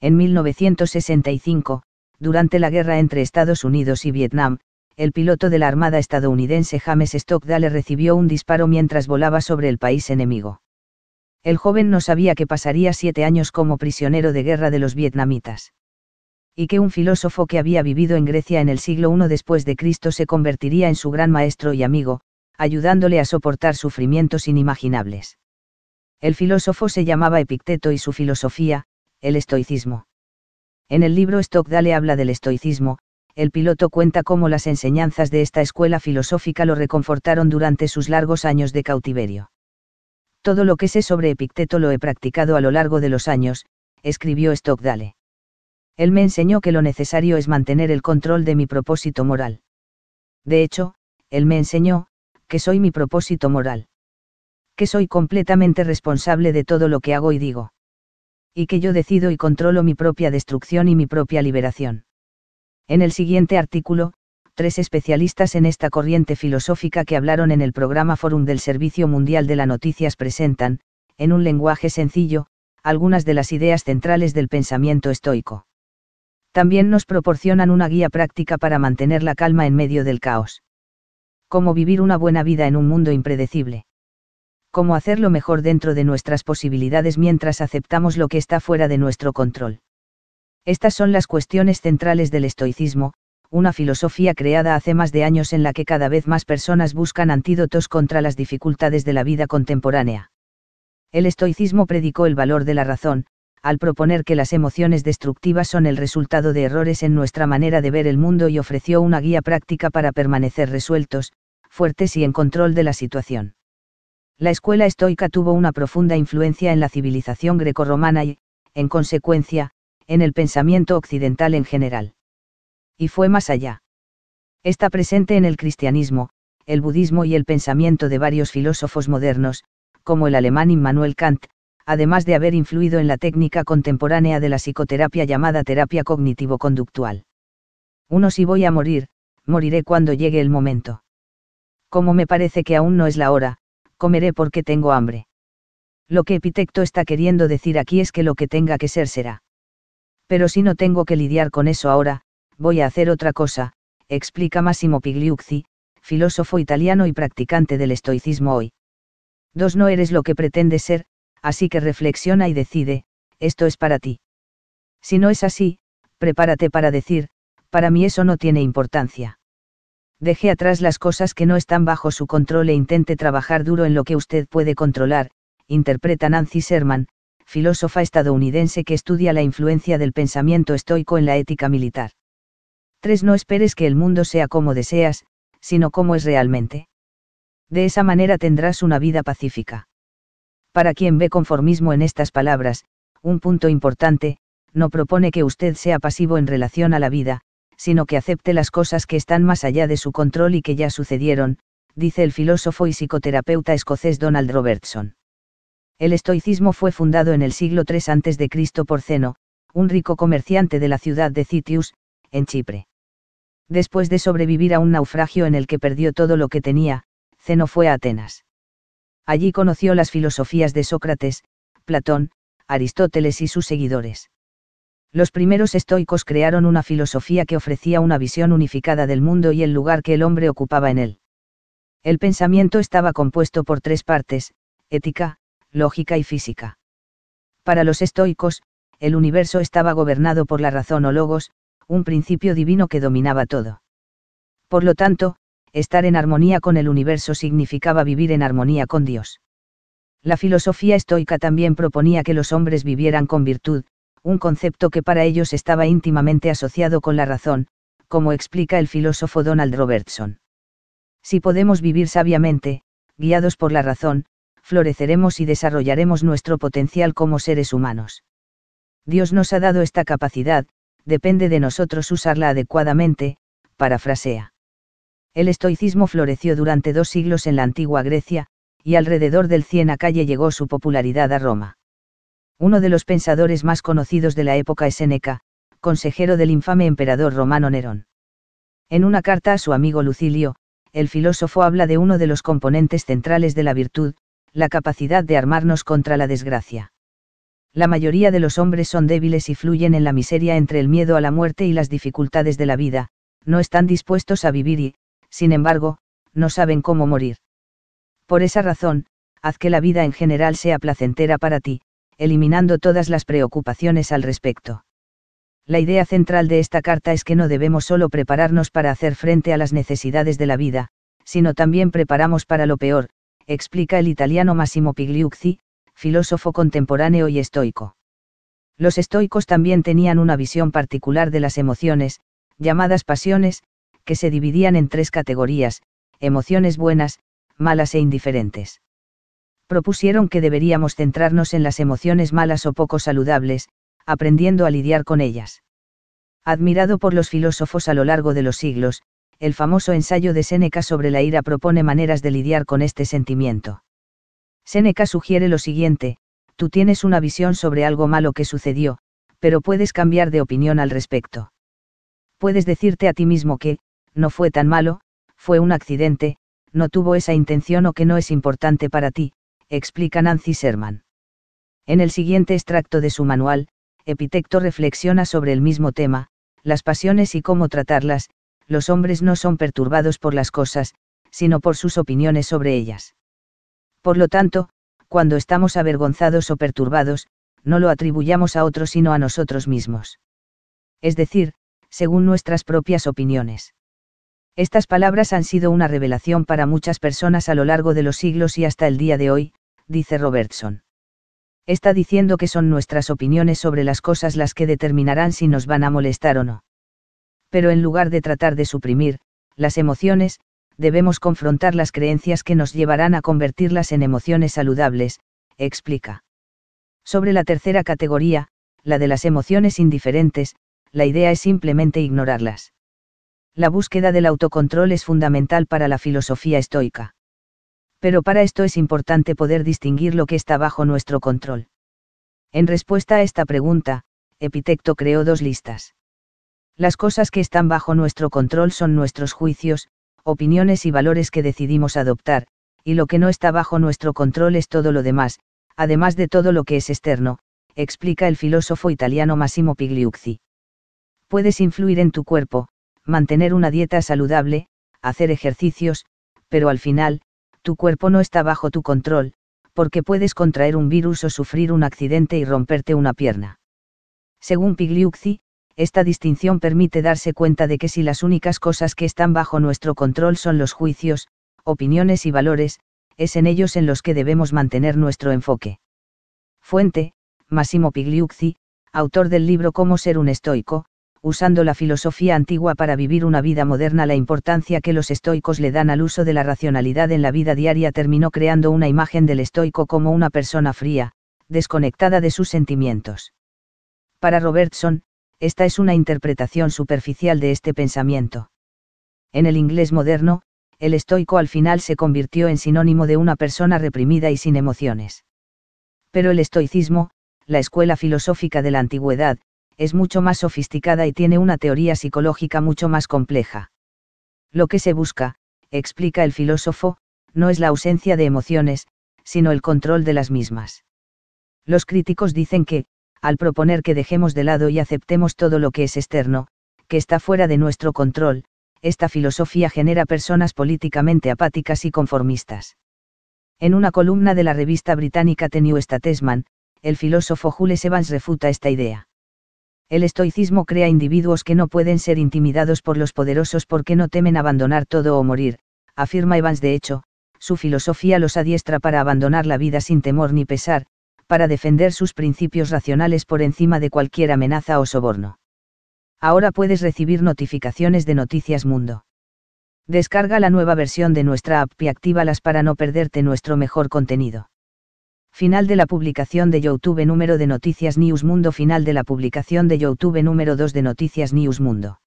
En 1965, durante la guerra entre Estados Unidos y Vietnam, el piloto de la Armada estadounidense James Stockdale recibió un disparo mientras volaba sobre el país enemigo. El joven no sabía que pasaría siete años como prisionero de guerra de los vietnamitas. Y que un filósofo que había vivido en Grecia en el siglo I después de Cristo se convertiría en su gran maestro y amigo, ayudándole a soportar sufrimientos inimaginables. El filósofo se llamaba Epicteto y su filosofía, el estoicismo. En el libro Stockdale habla del estoicismo, el piloto cuenta cómo las enseñanzas de esta escuela filosófica lo reconfortaron durante sus largos años de cautiverio. Todo lo que sé sobre Epicteto lo he practicado a lo largo de los años, escribió Stockdale. Él me enseñó que lo necesario es mantener el control de mi propósito moral. De hecho, él me enseñó, que soy mi propósito moral. Que soy completamente responsable de todo lo que hago y digo y que yo decido y controlo mi propia destrucción y mi propia liberación. En el siguiente artículo, tres especialistas en esta corriente filosófica que hablaron en el programa Forum del Servicio Mundial de la Noticias presentan, en un lenguaje sencillo, algunas de las ideas centrales del pensamiento estoico. También nos proporcionan una guía práctica para mantener la calma en medio del caos. Cómo vivir una buena vida en un mundo impredecible cómo hacerlo mejor dentro de nuestras posibilidades mientras aceptamos lo que está fuera de nuestro control. Estas son las cuestiones centrales del estoicismo, una filosofía creada hace más de años en la que cada vez más personas buscan antídotos contra las dificultades de la vida contemporánea. El estoicismo predicó el valor de la razón, al proponer que las emociones destructivas son el resultado de errores en nuestra manera de ver el mundo y ofreció una guía práctica para permanecer resueltos, fuertes y en control de la situación. La escuela estoica tuvo una profunda influencia en la civilización grecorromana y, en consecuencia, en el pensamiento occidental en general. Y fue más allá. Está presente en el cristianismo, el budismo y el pensamiento de varios filósofos modernos, como el alemán Immanuel Kant, además de haber influido en la técnica contemporánea de la psicoterapia llamada terapia cognitivo-conductual. Uno si voy a morir, moriré cuando llegue el momento. Como me parece que aún no es la hora, comeré porque tengo hambre. Lo que Epitecto está queriendo decir aquí es que lo que tenga que ser será. Pero si no tengo que lidiar con eso ahora, voy a hacer otra cosa, explica Massimo Pigliucci, filósofo italiano y practicante del estoicismo hoy. Dos no eres lo que pretende ser, así que reflexiona y decide, esto es para ti. Si no es así, prepárate para decir, para mí eso no tiene importancia deje atrás las cosas que no están bajo su control e intente trabajar duro en lo que usted puede controlar, interpreta Nancy Sherman, filósofa estadounidense que estudia la influencia del pensamiento estoico en la ética militar. 3. No esperes que el mundo sea como deseas, sino como es realmente. De esa manera tendrás una vida pacífica. Para quien ve conformismo en estas palabras, un punto importante, no propone que usted sea pasivo en relación a la vida, sino que acepte las cosas que están más allá de su control y que ya sucedieron, dice el filósofo y psicoterapeuta escocés Donald Robertson. El estoicismo fue fundado en el siglo III a.C. por Zeno, un rico comerciante de la ciudad de Citius, en Chipre. Después de sobrevivir a un naufragio en el que perdió todo lo que tenía, Zeno fue a Atenas. Allí conoció las filosofías de Sócrates, Platón, Aristóteles y sus seguidores. Los primeros estoicos crearon una filosofía que ofrecía una visión unificada del mundo y el lugar que el hombre ocupaba en él. El pensamiento estaba compuesto por tres partes, ética, lógica y física. Para los estoicos, el universo estaba gobernado por la razón o logos, un principio divino que dominaba todo. Por lo tanto, estar en armonía con el universo significaba vivir en armonía con Dios. La filosofía estoica también proponía que los hombres vivieran con virtud, un concepto que para ellos estaba íntimamente asociado con la razón, como explica el filósofo Donald Robertson. Si podemos vivir sabiamente, guiados por la razón, floreceremos y desarrollaremos nuestro potencial como seres humanos. Dios nos ha dado esta capacidad, depende de nosotros usarla adecuadamente, parafrasea. El estoicismo floreció durante dos siglos en la antigua Grecia, y alrededor del 100 a calle llegó su popularidad a Roma. Uno de los pensadores más conocidos de la época es Séneca, consejero del infame emperador romano Nerón. En una carta a su amigo Lucilio, el filósofo habla de uno de los componentes centrales de la virtud, la capacidad de armarnos contra la desgracia. La mayoría de los hombres son débiles y fluyen en la miseria entre el miedo a la muerte y las dificultades de la vida, no están dispuestos a vivir y, sin embargo, no saben cómo morir. Por esa razón, haz que la vida en general sea placentera para ti, eliminando todas las preocupaciones al respecto. La idea central de esta carta es que no debemos solo prepararnos para hacer frente a las necesidades de la vida, sino también preparamos para lo peor, explica el italiano Massimo Pigliucci, filósofo contemporáneo y estoico. Los estoicos también tenían una visión particular de las emociones, llamadas pasiones, que se dividían en tres categorías, emociones buenas, malas e indiferentes propusieron que deberíamos centrarnos en las emociones malas o poco saludables, aprendiendo a lidiar con ellas. Admirado por los filósofos a lo largo de los siglos, el famoso ensayo de Séneca sobre la ira propone maneras de lidiar con este sentimiento. Séneca sugiere lo siguiente, tú tienes una visión sobre algo malo que sucedió, pero puedes cambiar de opinión al respecto. Puedes decirte a ti mismo que, no fue tan malo, fue un accidente, no tuvo esa intención o que no es importante para ti, explica Nancy Sherman. En el siguiente extracto de su manual, Epitecto reflexiona sobre el mismo tema, las pasiones y cómo tratarlas, los hombres no son perturbados por las cosas, sino por sus opiniones sobre ellas. Por lo tanto, cuando estamos avergonzados o perturbados, no lo atribuyamos a otros sino a nosotros mismos. Es decir, según nuestras propias opiniones. Estas palabras han sido una revelación para muchas personas a lo largo de los siglos y hasta el día de hoy, dice Robertson. Está diciendo que son nuestras opiniones sobre las cosas las que determinarán si nos van a molestar o no. Pero en lugar de tratar de suprimir las emociones, debemos confrontar las creencias que nos llevarán a convertirlas en emociones saludables, explica. Sobre la tercera categoría, la de las emociones indiferentes, la idea es simplemente ignorarlas. La búsqueda del autocontrol es fundamental para la filosofía estoica pero para esto es importante poder distinguir lo que está bajo nuestro control. En respuesta a esta pregunta, Epitecto creó dos listas. Las cosas que están bajo nuestro control son nuestros juicios, opiniones y valores que decidimos adoptar, y lo que no está bajo nuestro control es todo lo demás, además de todo lo que es externo, explica el filósofo italiano Massimo Pigliucci. Puedes influir en tu cuerpo, mantener una dieta saludable, hacer ejercicios, pero al final, tu cuerpo no está bajo tu control, porque puedes contraer un virus o sufrir un accidente y romperte una pierna. Según Pigliucci, esta distinción permite darse cuenta de que si las únicas cosas que están bajo nuestro control son los juicios, opiniones y valores, es en ellos en los que debemos mantener nuestro enfoque. Fuente, Massimo Pigliucci, autor del libro Cómo ser un estoico, usando la filosofía antigua para vivir una vida moderna, la importancia que los estoicos le dan al uso de la racionalidad en la vida diaria terminó creando una imagen del estoico como una persona fría, desconectada de sus sentimientos. Para Robertson, esta es una interpretación superficial de este pensamiento. En el inglés moderno, el estoico al final se convirtió en sinónimo de una persona reprimida y sin emociones. Pero el estoicismo, la escuela filosófica de la antigüedad, es mucho más sofisticada y tiene una teoría psicológica mucho más compleja. Lo que se busca, explica el filósofo, no es la ausencia de emociones, sino el control de las mismas. Los críticos dicen que, al proponer que dejemos de lado y aceptemos todo lo que es externo, que está fuera de nuestro control, esta filosofía genera personas políticamente apáticas y conformistas. En una columna de la revista británica The New Statesman, el filósofo Jules Evans refuta esta idea. El estoicismo crea individuos que no pueden ser intimidados por los poderosos porque no temen abandonar todo o morir, afirma Evans de hecho, su filosofía los adiestra para abandonar la vida sin temor ni pesar, para defender sus principios racionales por encima de cualquier amenaza o soborno. Ahora puedes recibir notificaciones de Noticias Mundo. Descarga la nueva versión de nuestra app y actívalas para no perderte nuestro mejor contenido. Final de la publicación de YouTube número de Noticias News Mundo Final de la publicación de YouTube número 2 de Noticias News Mundo